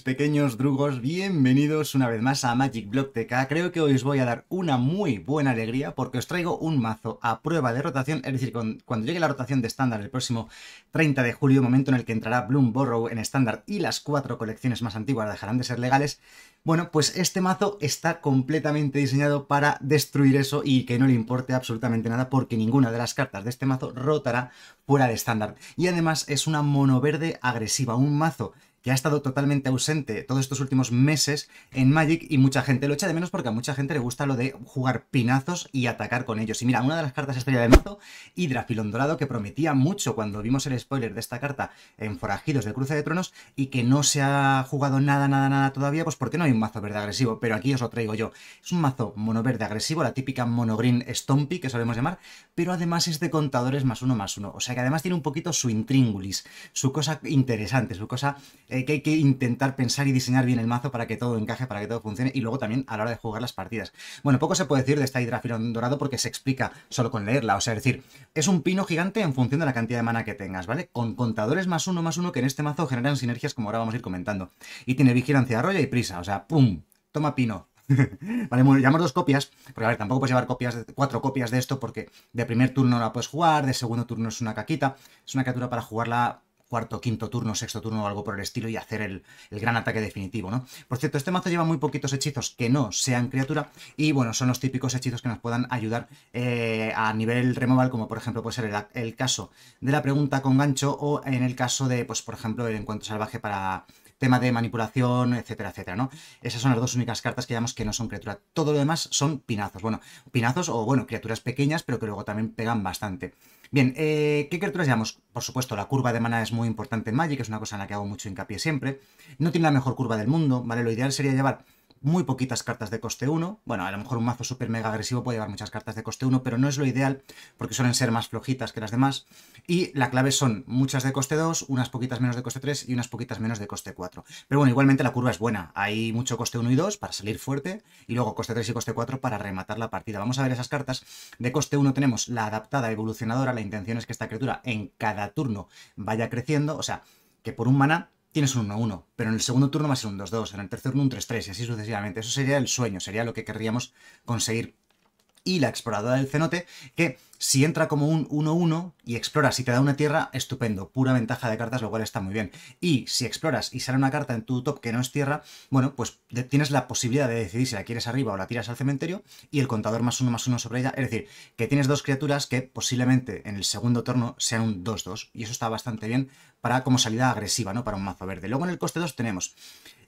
pequeños drugos? Bienvenidos una vez más a Magic Block TK. Creo que hoy os voy a dar una muy buena alegría porque os traigo un mazo a prueba de rotación, es decir, cuando llegue la rotación de estándar el próximo 30 de julio, momento en el que entrará Bloom Borrow en estándar y las cuatro colecciones más antiguas dejarán de ser legales, bueno, pues este mazo está completamente diseñado para destruir eso y que no le importe absolutamente nada porque ninguna de las cartas de este mazo rotará fuera de estándar. Y además es una mono verde agresiva, un mazo que ha estado totalmente ausente todos estos últimos meses en Magic y mucha gente lo echa de menos porque a mucha gente le gusta lo de jugar pinazos y atacar con ellos. Y mira, una de las cartas estrella de mazo, Hidrafilón Dorado, que prometía mucho cuando vimos el spoiler de esta carta en Forajidos de Cruce de Tronos y que no se ha jugado nada, nada, nada todavía, pues porque no hay un mazo verde agresivo, pero aquí os lo traigo yo. Es un mazo mono verde agresivo, la típica mono green stompy que solemos llamar, pero además es de contadores más uno más uno, o sea que además tiene un poquito su intríngulis, su cosa interesante, su cosa... Eh, que hay que intentar pensar y diseñar bien el mazo para que todo encaje, para que todo funcione y luego también a la hora de jugar las partidas. Bueno, poco se puede decir de esta hidráfilo Dorado porque se explica solo con leerla, o sea, es decir, es un pino gigante en función de la cantidad de mana que tengas, ¿vale? Con contadores más uno más uno que en este mazo generan sinergias como ahora vamos a ir comentando. Y tiene vigilancia, arroya y prisa, o sea, ¡pum! Toma pino, vale, bueno, llevamos dos copias, porque a ver, tampoco puedes llevar copias, cuatro copias de esto, porque de primer turno la puedes jugar, de segundo turno es una caquita, es una criatura para jugarla cuarto, quinto turno, sexto turno o algo por el estilo y hacer el, gran ataque definitivo, ¿no? Por cierto, este mazo lleva muy poquitos hechizos que no sean criatura y, bueno, son los típicos hechizos que nos puedan ayudar eh, a nivel removal, como por ejemplo puede ser el, caso de la pregunta con gancho o en el caso de, pues, por ejemplo, el encuentro salvaje para tema de manipulación, etcétera, etcétera, ¿no? Esas son las dos únicas cartas que llamamos que no son criatura. Todo lo demás son pinazos. Bueno, pinazos o, bueno, criaturas pequeñas, pero que luego también pegan bastante. Bien, eh, ¿qué criaturas llevamos? Por supuesto, la curva de mana es muy importante en Magic, es una cosa en la que hago mucho hincapié siempre. No tiene la mejor curva del mundo, ¿vale? Lo ideal sería llevar muy poquitas cartas de coste 1. Bueno, a lo mejor un mazo súper mega agresivo puede llevar muchas cartas de coste 1, pero no es lo ideal porque suelen ser más flojitas que las demás. Y la clave son muchas de coste 2, unas poquitas menos de coste 3 y unas poquitas menos de coste 4. Pero bueno, igualmente la curva es buena. Hay mucho coste 1 y 2 para salir fuerte y luego coste 3 y coste 4 para rematar la partida. Vamos a ver esas cartas. De coste 1 tenemos la adaptada evolucionadora. La intención es que esta criatura en cada turno vaya creciendo. O sea, que por un maná tienes un 1-1, pero en el segundo turno va a ser un 2-2, en el tercer turno un 3-3 y así sucesivamente. Eso sería el sueño, sería lo que querríamos conseguir. Y la exploradora del cenote, que si entra como un 1-1 y exploras y te da una tierra, estupendo, pura ventaja de cartas, lo cual está muy bien. Y si exploras y sale una carta en tu top que no es tierra, bueno, pues tienes la posibilidad de decidir si la quieres arriba o la tiras al cementerio y el contador más uno más uno sobre ella. Es decir, que tienes dos criaturas que posiblemente en el segundo turno sean un 2-2 y eso está bastante bien para como salida agresiva, ¿no? Para un mazo verde. Luego en el coste 2 tenemos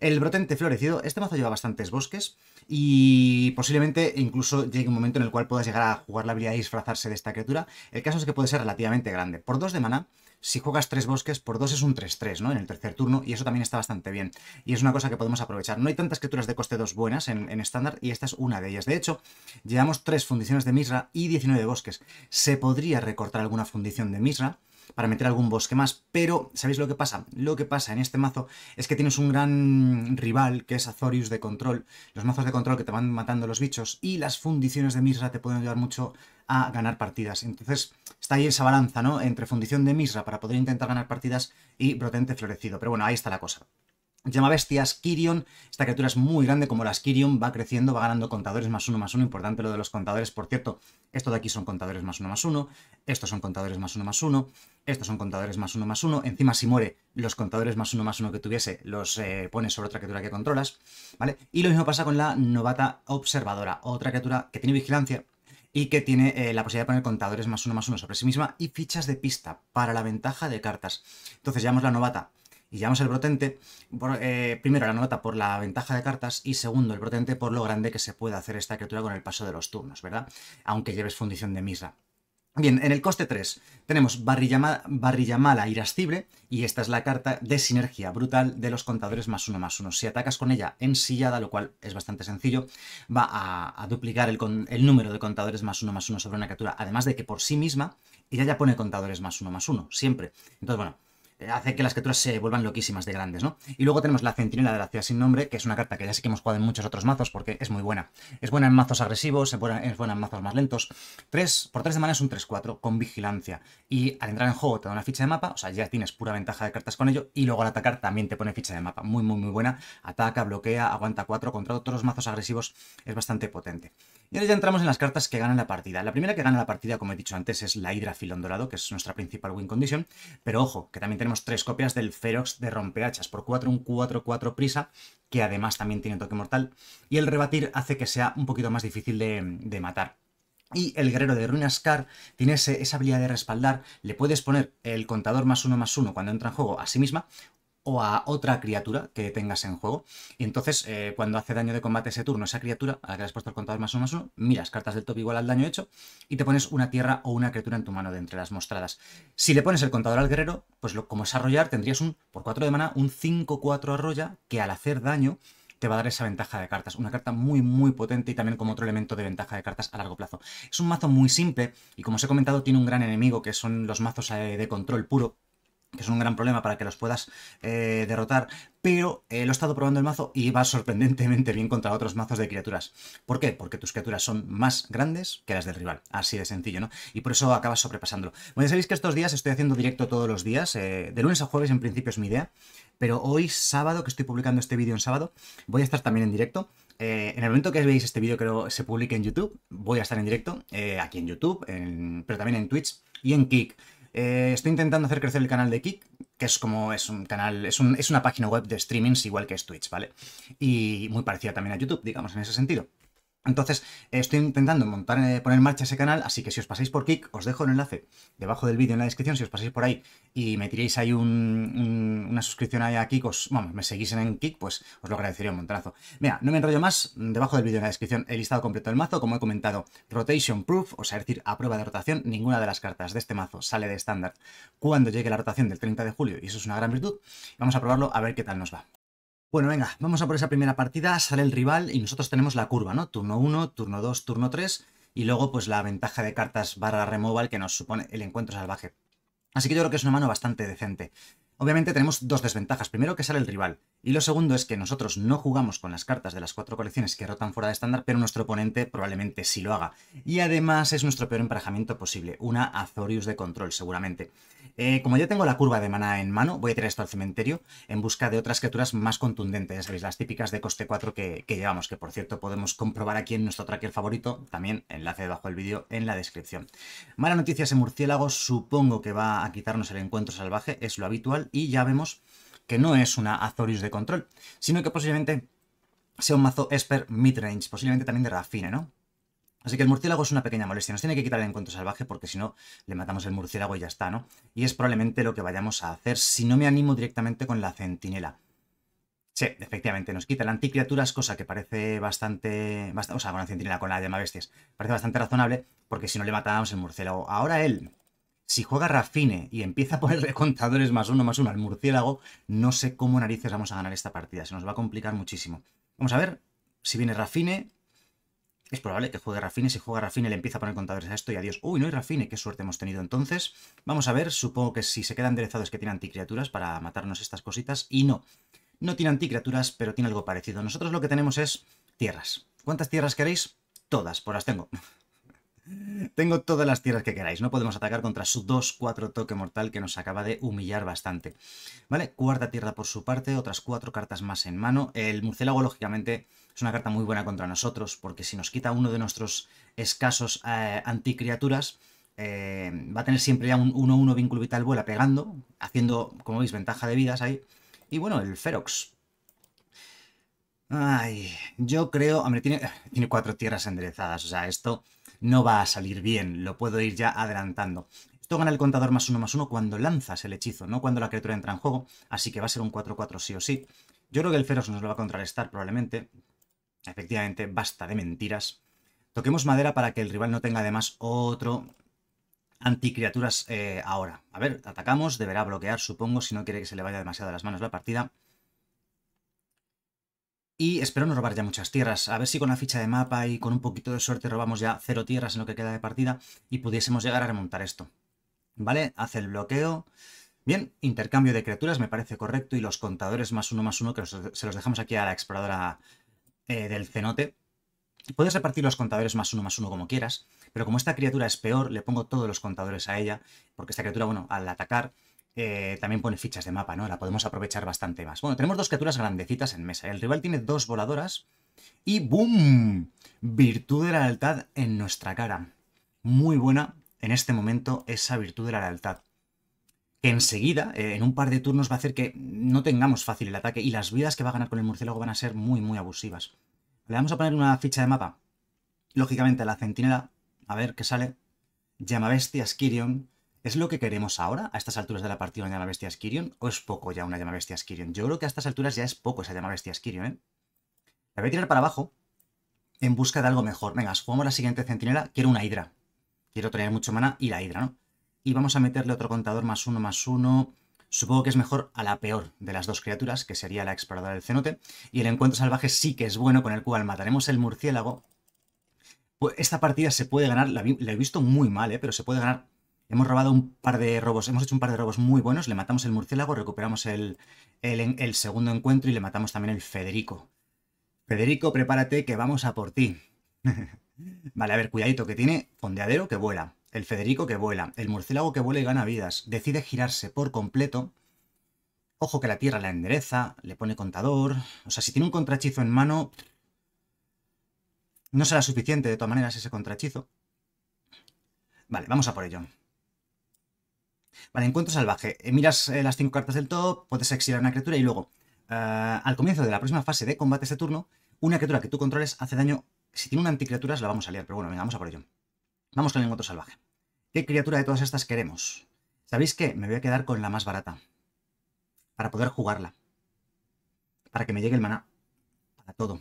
el brotente florecido. Este mazo lleva bastantes bosques y posiblemente incluso llegue un momento en el cual puedas llegar a jugar la habilidad disfrazarse de esta criatura. El caso es que puede ser relativamente grande. Por 2 de mana, si juegas 3 bosques, por 2 es un 3-3, ¿no? En el tercer turno, y eso también está bastante bien. Y es una cosa que podemos aprovechar. No hay tantas criaturas de coste 2 buenas en estándar, y esta es una de ellas. De hecho, llevamos 3 fundiciones de Misra y 19 bosques. Se podría recortar alguna fundición de Misra, para meter algún bosque más, pero ¿sabéis lo que pasa? Lo que pasa en este mazo es que tienes un gran rival que es Azorius de control, los mazos de control que te van matando los bichos y las fundiciones de Misra te pueden ayudar mucho a ganar partidas. Entonces está ahí esa balanza, ¿no? Entre fundición de Misra para poder intentar ganar partidas y Brotente Florecido. Pero bueno, ahí está la cosa. Llama bestias, Kirion. Esta criatura es muy grande como las Kirion. Va creciendo, va ganando contadores más uno más uno. Importante lo de los contadores, por cierto. Esto de aquí son contadores más uno más uno. Estos son contadores más uno más uno. Estos son contadores más uno más uno. Encima, si muere, los contadores más uno más uno que tuviese los eh, pones sobre otra criatura que controlas. ¿Vale? Y lo mismo pasa con la novata observadora. Otra criatura que tiene vigilancia y que tiene eh, la posibilidad de poner contadores más uno más uno sobre sí misma y fichas de pista para la ventaja de cartas. Entonces, llamamos la novata y llamamos el brotente, por, eh, primero la nota por la ventaja de cartas y segundo el brotente por lo grande que se puede hacer esta criatura con el paso de los turnos, ¿verdad? Aunque lleves fundición de misa. Bien, en el coste 3 tenemos barrilla, barrilla, mala irascible y esta es la carta de sinergia brutal de los contadores más uno más uno. Si atacas con ella ensillada, lo cual es bastante sencillo, va a, duplicar el, el, número de contadores más uno más uno sobre una criatura, además de que por sí misma ella ya pone contadores más uno más uno, siempre. Entonces, bueno, hace que las criaturas se vuelvan loquísimas de grandes, ¿no? Y luego tenemos la Centinela de la Ciudad Sin Nombre, que es una carta que ya sé que hemos jugado en muchos otros mazos porque es muy buena. Es buena en mazos agresivos, es buena, en mazos más lentos. tres por 3 de mana es un 3-4 con vigilancia. Y al entrar en juego te da una ficha de mapa, o sea, ya tienes pura ventaja de cartas con ello. Y luego al atacar también te pone ficha de mapa. Muy, muy, muy buena. Ataca, bloquea, aguanta 4 contra otros mazos agresivos. Es bastante potente. Y ahora ya entramos en las cartas que ganan la partida. La primera que gana la partida, como he dicho antes, es la Hidra Filón Dorado, que es nuestra principal win condition. Pero ojo, que también tenemos tres copias del Ferox de Rompeachas por 4, un 4-4 prisa, que además también tiene toque mortal. Y el rebatir hace que sea un poquito más difícil de, matar. Y el guerrero de Ruinas tiene esa habilidad de respaldar, le puedes poner el contador más uno más uno cuando entra en juego a sí misma, o a otra criatura que tengas en juego. Y entonces, eh, cuando hace daño de combate ese turno, esa criatura a la que le has puesto el contador más uno menos uno, miras cartas del top igual al daño hecho y te pones una tierra o una criatura en tu mano de entre las mostradas. Si le pones el contador al guerrero, pues como es arrollar, tendrías un, por 4 de mana, un 5-4 arroya que al hacer daño te va a dar esa ventaja de cartas. Una carta muy, muy potente y también como otro elemento de ventaja de cartas a largo plazo. Es un mazo muy simple y como os he comentado, tiene un gran enemigo que son los mazos eh, de control puro, que es un gran problema para que los puedas eh, derrotar, pero eh, lo he estado probando el mazo y va sorprendentemente bien contra otros mazos de criaturas. ¿Por qué? Porque tus criaturas son más grandes que las del rival, así de sencillo, ¿no? Y por eso acabas sobrepasándolo. Bueno, ya sabéis que estos días estoy haciendo directo todos los días, eh, de lunes a jueves en principio es mi idea, pero hoy sábado, que estoy publicando este vídeo en sábado, voy a estar también en directo. en el momento que veis este vídeo, creo se publique en YouTube, voy a estar en directo, aquí en YouTube, pero también en Twitch y en Kick. Eh, estoy intentando hacer crecer el canal de Kik, que es como es un canal, es, un, es una página web de streamings igual que es Twitch, ¿vale? Y muy parecida también a YouTube, digamos, en ese sentido. Entonces, eh, estoy intentando montar, eh, poner en marcha ese canal, así que si os pasáis por Kik, os dejo el enlace debajo del vídeo en la descripción, si os pasáis por ahí y me tiréis ahí una suscripción ahí a Kik, os, vamos, me seguís en Kik, pues os lo agradecería un montonazo. Mira, no me enrollo más, debajo del vídeo en la descripción el listado completo del mazo, como he comentado, Rotation Proof, o sea, decir, a prueba de rotación, ninguna de las cartas de este mazo sale de estándar cuando llegue la rotación del 30 de julio, y eso es una gran virtud. Vamos a probarlo a ver qué tal nos va. Bueno, venga, vamos a por esa primera partida, sale el rival y nosotros tenemos la curva, ¿no? Turno 1, turno 2, turno 3 y luego pues la ventaja de cartas barra removal que nos supone el encuentro salvaje. Así que yo creo que es una mano bastante decente. Obviamente tenemos dos desventajas. Primero, que sale el rival. Y lo segundo es que nosotros no jugamos con las cartas de las cuatro colecciones que rotan fuera de estándar, pero nuestro oponente probablemente sí lo haga. Y además es nuestro peor emparejamiento posible, una Azorius de control, seguramente. Eh, como ya tengo la curva de mana en mano, voy a tirar esto al cementerio en busca de otras criaturas más contundentes, Veis, las típicas de coste 4 que, que llevamos, que por cierto podemos comprobar aquí en nuestro tracker favorito, también enlace debajo del vídeo en la descripción. Mala noticia, ese murciélago supongo que va a quitarnos el encuentro salvaje, es lo habitual, y ya vemos que no es una Azorius de control, sino que posiblemente sea un mazo Esper midrange, posiblemente también de Rafine, ¿no? Así que el murciélago es una pequeña molestia. Nos tiene que quitar el encuentro salvaje porque si no, le matamos el murciélago y ya está, ¿no? Y es probablemente lo que vayamos a hacer si no me animo directamente con la centinela. Sí, efectivamente, nos quita la anticriaturas, cosa que parece bastante... o sea, con la centinela, con la llama bestias. Parece bastante razonable porque si no le matábamos el murciélago. Ahora él si juega Rafine y empieza a ponerle contadores más uno más uno al murciélago, no sé cómo narices vamos a ganar esta partida. Se nos va a complicar muchísimo. Vamos a ver si viene Rafine. Es probable que juegue Rafine. Si juega Rafine, le empieza a poner contadores a esto y adiós. Uy, no hay Rafine. Qué suerte hemos tenido entonces. Vamos a ver. Supongo que si se queda enderezado es que tiene anticriaturas para matarnos estas cositas. Y no. No tiene anticriaturas, pero tiene algo parecido. Nosotros lo que tenemos es tierras. ¿Cuántas tierras queréis? Todas, pues las tengo. Tengo todas las tierras que queráis. No podemos atacar contra su 2-4 toque mortal que nos acaba de humillar bastante. ¿Vale? Cuarta tierra por su parte, otras cuatro cartas más en mano. El murciélago, lógicamente, es una carta muy buena contra nosotros porque si nos quita uno de nuestros escasos eh, anticriaturas... Eh, va a tener siempre ya un 1-1 vínculo vital vuela pegando, haciendo, como veis, ventaja de vidas ahí. Y bueno, el Ferox, Ay, yo creo... Hombre, tiene, tiene cuatro tierras enderezadas. O sea, esto no va a salir bien, lo puedo ir ya adelantando. Esto gana el contador más uno más uno cuando lanzas el hechizo, no cuando la criatura entra en juego, así que va a ser un 4-4 sí o sí. Yo creo que el Feroz nos lo va a contrarrestar probablemente. Efectivamente, basta de mentiras. Toquemos madera para que el rival no tenga además otro anticriaturas eh, ahora. A ver, atacamos, deberá bloquear, supongo, si no quiere que se le vaya demasiado a las manos la partida. Y espero no robar ya muchas tierras. A ver si con la ficha de mapa y con un poquito de suerte robamos ya cero tierras en lo que queda de partida y pudiésemos llegar a remontar esto. ¿Vale? Hace el bloqueo. Bien, intercambio de criaturas me parece correcto y los contadores más uno más uno que se los dejamos aquí a la exploradora eh, del cenote. Puedes repartir los contadores más uno más uno como quieras, pero como esta criatura es peor, le pongo todos los contadores a ella, porque esta criatura, bueno, al atacar eh, también pone fichas de mapa, ¿no? La podemos aprovechar bastante más. Bueno, tenemos dos criaturas grandecitas en mesa. El rival tiene dos voladoras y ¡boom! Virtud de la lealtad en nuestra cara. Muy buena en este momento esa virtud de la lealtad. Que enseguida, eh, en un par de turnos, va a hacer que no tengamos fácil el ataque y las vidas que va a ganar con el murciélago van a ser muy, muy abusivas. Le vamos a poner una ficha de mapa. Lógicamente, la centinela, a ver qué sale. Llama bestias, Kirion. ¿Es lo que queremos ahora, a estas alturas de la partida, una llama bestia Skirion? ¿O es poco ya una llama bestia Skirion? Yo creo que a estas alturas ya es poco esa llama bestia Skirion, ¿eh? La voy a tirar para abajo en busca de algo mejor. Venga, jugamos la siguiente centinela. Quiero una Hidra. Quiero traer mucho mana y la Hidra, ¿no? Y vamos a meterle otro contador más uno, más uno. Supongo que es mejor a la peor de las dos criaturas, que sería la exploradora del cenote. Y el encuentro salvaje sí que es bueno, con el cual mataremos el murciélago. pues Esta partida se puede ganar, la, he visto muy mal, ¿eh? pero se puede ganar Hemos robado un par de robos, hemos hecho un par de robos muy buenos, le matamos el murciélago, recuperamos el, el segundo encuentro y le matamos también el Federico. Federico, prepárate que vamos a por ti. vale, a ver, cuidadito, que tiene fondeadero que vuela, el Federico que vuela, el murciélago que vuela y gana vidas. Decide girarse por completo. Ojo que la tierra la endereza, le pone contador. O sea, si tiene un contrachizo en mano, no será suficiente de todas maneras ese contrachizo. Vale, vamos a por ello. Vale, encuentro salvaje. Eh, miras eh, las cinco cartas del top, puedes exiliar una criatura y luego, eh, al comienzo de la próxima fase de combate este turno, una criatura que tú controles hace daño. Si tiene una anticriatura, la vamos a liar, pero bueno, venga, vamos a por ello. Vamos con el encuentro salvaje. ¿Qué criatura de todas estas queremos? ¿Sabéis qué? Me voy a quedar con la más barata. Para poder jugarla. Para que me llegue el maná. Para todo.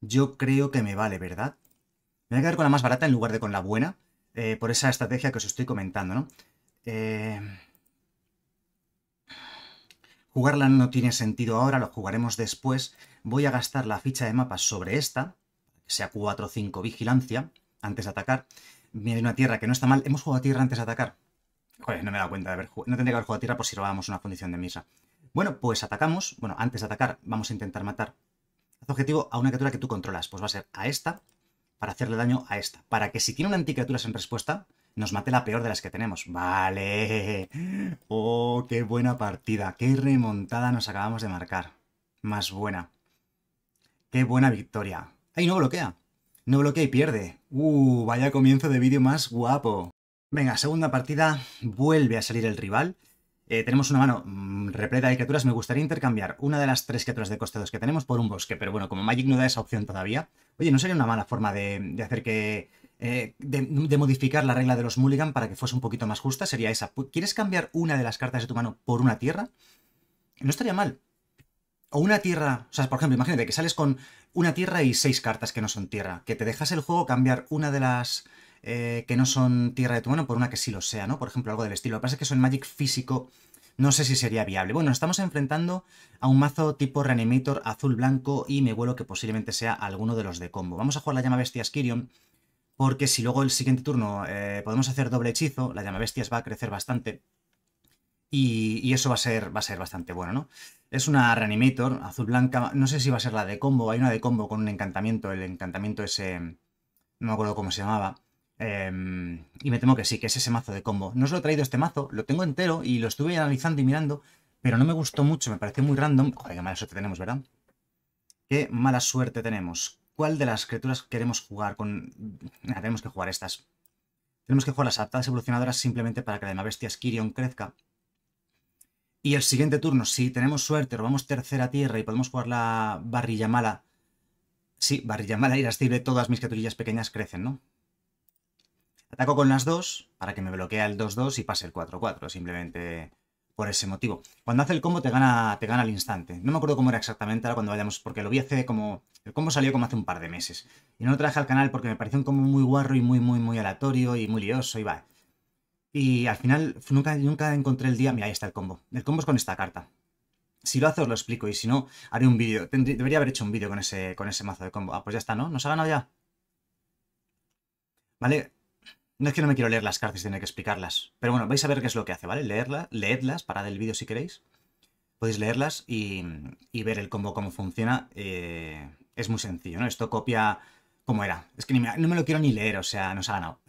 Yo creo que me vale, ¿verdad? Me voy a quedar con la más barata en lugar de con la buena. por esa estrategia que os estoy comentando, ¿no? Eh, jugarla no tiene sentido ahora, lo jugaremos después. Voy a gastar la ficha de mapas sobre esta, que sea 4 o 5 vigilancia, antes de atacar. Viene una tierra que no está mal. Hemos jugado a tierra antes de atacar. Joder, no me da cuenta de haber jugado. No tendría que haber jugado a tierra por si robábamos una condición de misa. Bueno, pues atacamos. Bueno, antes de atacar, vamos a intentar matar. Haz objetivo a una criatura que tú controlas. Pues va a ser a esta, para hacerle daño a esta. Para que si tiene una anticriatura en respuesta, nos mate la peor de las que tenemos. Vale. Oh, qué buena partida. Qué remontada nos acabamos de marcar. Más buena. Qué buena victoria. ¡Ay, no bloquea! No bloquea y pierde. ¡Uh! Vaya comienzo de vídeo más guapo. Venga, segunda partida. Vuelve a salir el rival. Eh, tenemos una mano mm, repleta de criaturas. Me gustaría intercambiar una de las tres criaturas de costados que tenemos por un bosque. Pero bueno, como Magic no da esa opción todavía. Oye, ¿no sería una mala forma de hacer que eh, de, modificar la regla de los mulligan para que fuese un poquito más justa, sería esa. ¿Quieres cambiar una de las cartas de tu mano por una tierra? No estaría mal. O una tierra, o sea, por ejemplo, imagínate que sales con una tierra y seis cartas que no son tierra, que te dejas el juego cambiar una de las eh, que no son tierra de tu mano por una que sí lo sea, ¿no? Por ejemplo, algo del estilo. Lo que pasa es que eso en Magic físico no sé si sería viable. Bueno, nos estamos enfrentando a un mazo tipo Reanimator azul-blanco y me vuelo que posiblemente sea alguno de los de combo. Vamos a jugar la llama Bestia Skirion porque si luego el siguiente turno eh, podemos hacer doble hechizo, la llama bestias va a crecer bastante y, eso va a, ser, va a ser bastante bueno, ¿no? Es una Reanimator, azul blanca, no sé si va a ser la de combo, hay una de combo con un encantamiento, el encantamiento ese, no me acuerdo cómo se llamaba, em, y me temo que sí, que es ese mazo de combo. No os lo he traído este mazo, lo tengo entero y lo estuve analizando y mirando, pero no me gustó mucho, me pareció muy random. Joder, qué mala suerte tenemos, ¿verdad? Qué mala suerte tenemos cuál de las criaturas queremos jugar. Con... Mm, tenemos que jugar estas. Tenemos que jugar las adaptadas evolucionadoras simplemente para que la bestia Skirion crezca. Y el siguiente turno, si tenemos suerte, robamos tercera tierra y podemos jugar la barrilla mala. Sí, barrilla mala irascible, todas mis criaturillas pequeñas crecen, ¿no? Ataco con las dos para que me bloquee el 2-2 y pase el 4-4. Simplemente por ese motivo. Cuando hace el combo te gana, te gana al instante. No me acuerdo cómo era exactamente ahora cuando vayamos, porque lo vi hace como... El combo salió como hace un par de meses. Y no lo traje al canal porque me pareció un combo muy guarro y muy, muy, muy aleatorio y muy lioso y va. Y al final nunca, nunca encontré el día... Mira, ahí está el combo. El combo es con esta carta. Si lo hace os lo explico y si no, haré un vídeo. Debería haber hecho un vídeo con ese, con ese mazo de combo. Ah, pues ya está, ¿no? ¿Nos ha ganado ya? Vale, no es que no me quiero leer las cartas y tener que explicarlas. Pero bueno, vais a ver qué es lo que hace, ¿vale? Leerla, leedlas, parad el vídeo si queréis. Podéis leerlas y, ver el combo cómo funciona. Eh, es muy sencillo, ¿no? Esto copia como era. Es que no me lo quiero ni leer, o sea, nos ha ganado.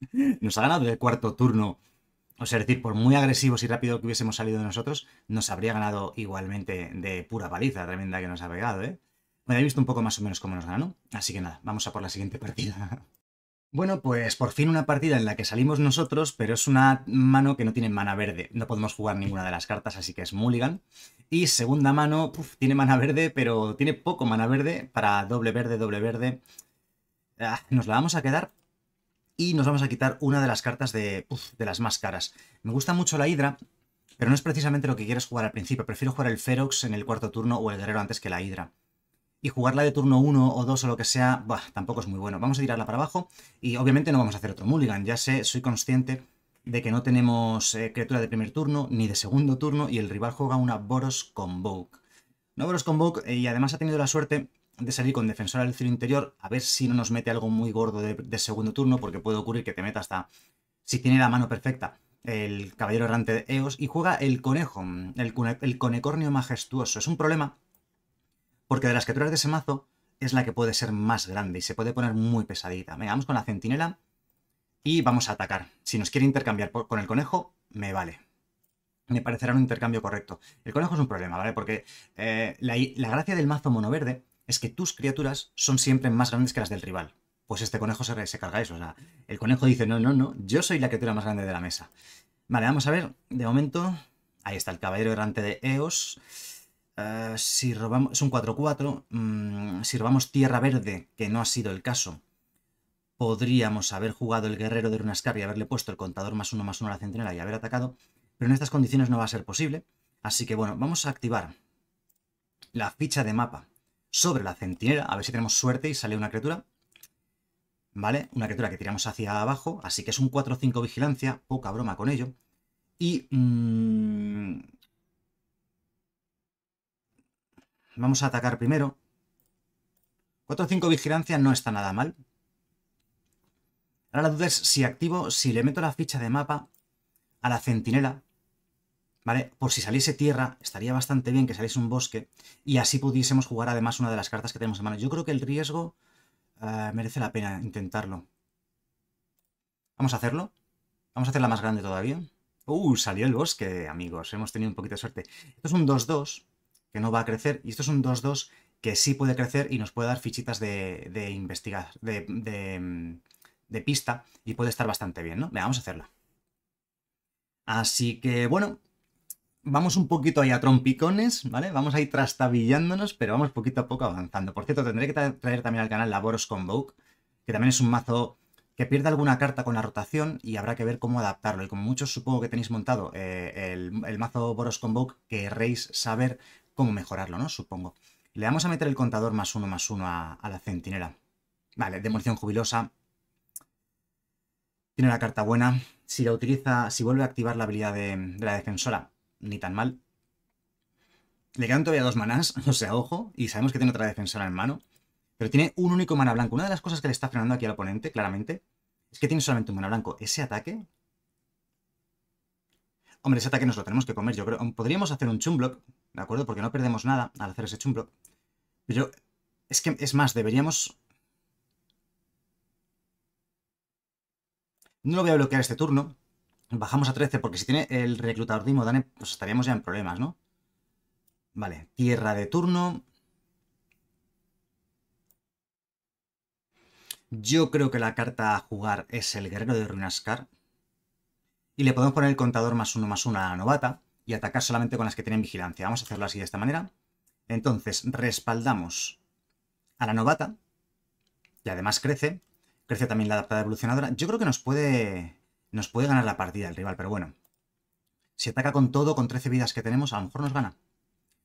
nos ha ganado el cuarto turno. O sea, decir, por muy agresivos y rápido que hubiésemos salido de nosotros, nos habría ganado igualmente de pura paliza tremenda que nos ha pegado, ¿eh? bueno, he visto un poco más o menos cómo nos ganó. Así que nada, vamos a por la siguiente partida. Bueno, pues por fin una partida en la que salimos nosotros, pero es una mano que no tiene mana verde. No podemos jugar ninguna de las cartas, así que es Mulligan. Y segunda mano, tiene mana verde, pero tiene poco mana verde para doble verde, doble verde. Ah, nos la vamos a quedar y nos vamos a quitar una de las cartas de, de las más caras. Me gusta mucho la Hydra, pero no es precisamente lo que quieres jugar al principio. Prefiero jugar el Ferox en el cuarto turno o el Guerrero antes que la Hydra y jugarla de turno 1 o 2 o lo que sea, tampoco es muy bueno. Vamos a tirarla para abajo y obviamente no vamos a hacer otro mulligan, ya sé, soy consciente de que no tenemos eh, criatura de primer turno ni de segundo turno y el rival juega una Boros Convoke. No Boros Convoke eh, y además ha tenido la suerte de salir con Defensor del Cielo Interior a ver si no nos mete algo muy gordo de, segundo turno porque puede ocurrir que te meta hasta... si tiene la mano perfecta el Caballero Errante de Eos y juega el Conejo, mm, el, el Conecornio Majestuoso. Es un problema porque de las criaturas de ese mazo es la que puede ser más grande y se puede poner muy pesadita. Venga, vamos con la centinela y vamos a atacar. Si nos quiere intercambiar con el conejo, me vale. Me parecerá un intercambio correcto. El conejo es un problema, ¿vale? Porque eh, la, gracia del mazo mono verde es que tus criaturas son siempre más grandes que las del rival. Pues este conejo se, se, carga eso. O sea, el conejo dice, no, no, no, yo soy la criatura más grande de la mesa. Vale, vamos a ver. De momento, ahí está el caballero errante de Eos. Ah, si robamos, es un 4-4. Mm, si robamos tierra verde, que no ha sido el caso, podríamos haber jugado el guerrero de Runascar y haberle puesto el contador más uno más uno a la centinela y haber atacado, pero en estas condiciones no va a ser posible. Así que bueno, vamos a activar la ficha de mapa sobre la centinela, a ver si tenemos suerte y sale una criatura. ¿Vale? Una criatura que tiramos hacia abajo, así que es un 4-5 vigilancia, poca broma con ello. Y... Mm, Vamos a atacar primero. 4-5 vigilancia no está nada mal. Ahora la duda es si activo, si le meto la ficha de mapa a la centinela, ¿vale? Por si saliese tierra, estaría bastante bien que saliese un bosque y así pudiésemos jugar además una de las cartas que tenemos en mano. Yo creo que el riesgo eh, merece la pena intentarlo. Vamos a hacerlo. Vamos a hacerla más grande todavía. ¡Uh! Salió el bosque, amigos. Hemos tenido un poquito de suerte. Esto es un 2-2 que no va a crecer. Y esto es un 2-2 que sí puede crecer y nos puede dar fichitas de, de investigar, de, mm, pista y puede estar bastante bien, ¿no? Veamos vamos a hacerla. Así que, bueno, vamos un poquito ahí a trompicones, ¿vale? Vamos ahí trastabillándonos, pero vamos poquito a poco avanzando. Por cierto, tendré que traer también al canal la Laboros Convoke, que también es un mazo que pierde alguna carta con la rotación y habrá que ver cómo adaptarlo. Y como muchos supongo que tenéis montado eh, el, el, mazo Boros Convoke, querréis saber cómo mejorarlo, ¿no? Supongo. Le vamos a meter el contador más uno más uno a, la centinela. Vale, demolición jubilosa. Tiene la carta buena. Si la utiliza, si vuelve a activar la habilidad de, la defensora, ni tan mal. Le quedan todavía dos manas o sea, ojo, y sabemos que tiene otra defensora en mano. Pero tiene un único mana blanco. Una de las cosas que le está frenando aquí al oponente, claramente, es que tiene solamente un mana blanco. Ese ataque Hombre, ese ataque nos lo tenemos que comer, yo creo. Mm, podríamos hacer un chumblock, ¿de acuerdo? Porque no perdemos nada al hacer ese chumblock. Pero es que, es más, deberíamos... No lo voy a bloquear este turno. Bajamos a 13, porque si tiene el reclutador de Dane, pues estaríamos ya en problemas, ¿no? Vale, tierra de turno. Yo creo que la carta a jugar es el guerrero de Runascar y le podemos poner el contador más uno más una a la novata y atacar solamente con las que tienen vigilancia. Vamos a hacerlo así de esta manera. Entonces, respaldamos a la novata, y además crece. Crece también la adaptada evolucionadora. Yo creo que nos puede, nos puede ganar la partida el rival, pero bueno. Si ataca con todo, con 13 vidas que tenemos, a lo mejor nos gana.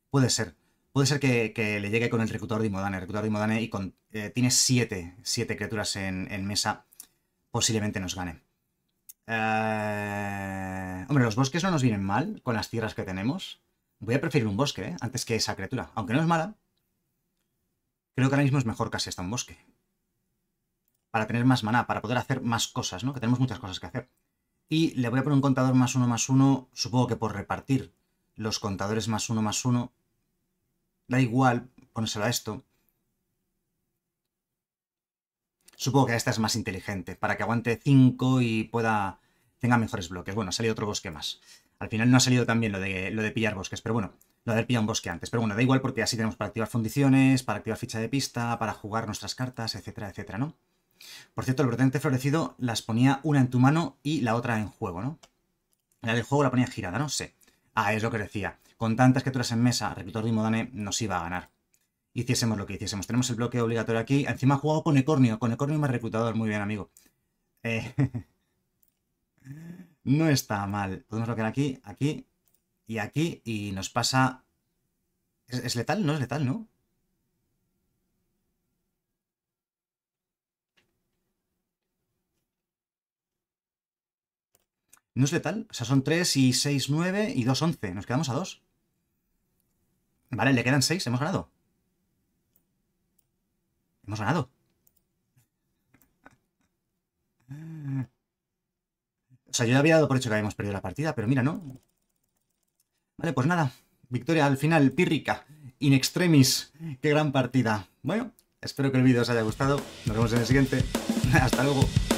Puede ser. Puede ser que, le llegue con el reclutador de Imodane. El reclutador de Imodane y con, eh, tiene 7 criaturas en mesa. Posiblemente nos gane. Eh, hombre, los bosques no nos vienen mal con las tierras que tenemos. Voy a preferir un bosque, eh, Antes que esa criatura. Aunque no es mala. Creo que ahora mismo es mejor casi hasta un bosque. Para tener más maná, para poder hacer más cosas, ¿no? Que tenemos muchas cosas que hacer. Y le voy a poner un contador más uno más uno, supongo que por repartir los contadores más uno más uno. Da igual ponérselo a esto, Supongo que esta es más inteligente, para que aguante 5 y pueda tenga mejores bloques. Bueno, ha salido otro bosque más. Al final no ha salido también lo de, lo de pillar bosques, pero bueno, lo de haber pillado un bosque antes. Pero bueno, da igual porque así tenemos para activar fundiciones, para activar ficha de pista, para jugar nuestras cartas, etcétera, etcétera, ¿no? Por cierto, el verdente florecido las ponía una en tu mano y la otra en juego, ¿no? La del juego la ponía girada, no sé. Ah, es lo que decía. Con tantas criaturas en mesa, Repito, Modane nos iba a ganar hiciésemos lo que hiciésemos. Tenemos el bloque obligatorio aquí. Encima ha jugado con Ecornio. Con Ecornio más reclutador. Muy bien, amigo. Eh, no está mal. Podemos bloquear aquí, aquí y aquí. Y nos pasa... ¿Es, es letal? No es letal, ¿no? No es letal. O sea, son 3 y 6, 9 y 2, 11. Nos quedamos a 2. Vale, le quedan 6. Hemos ganado. Hemos ganado. O sea, yo ya había dado por hecho que habíamos perdido la partida, pero mira, ¿no? Vale, pues nada. Victoria al final, pírrica, in extremis. Qué gran partida. Bueno, espero que el vídeo os haya gustado. Nos vemos en el siguiente. Hasta luego.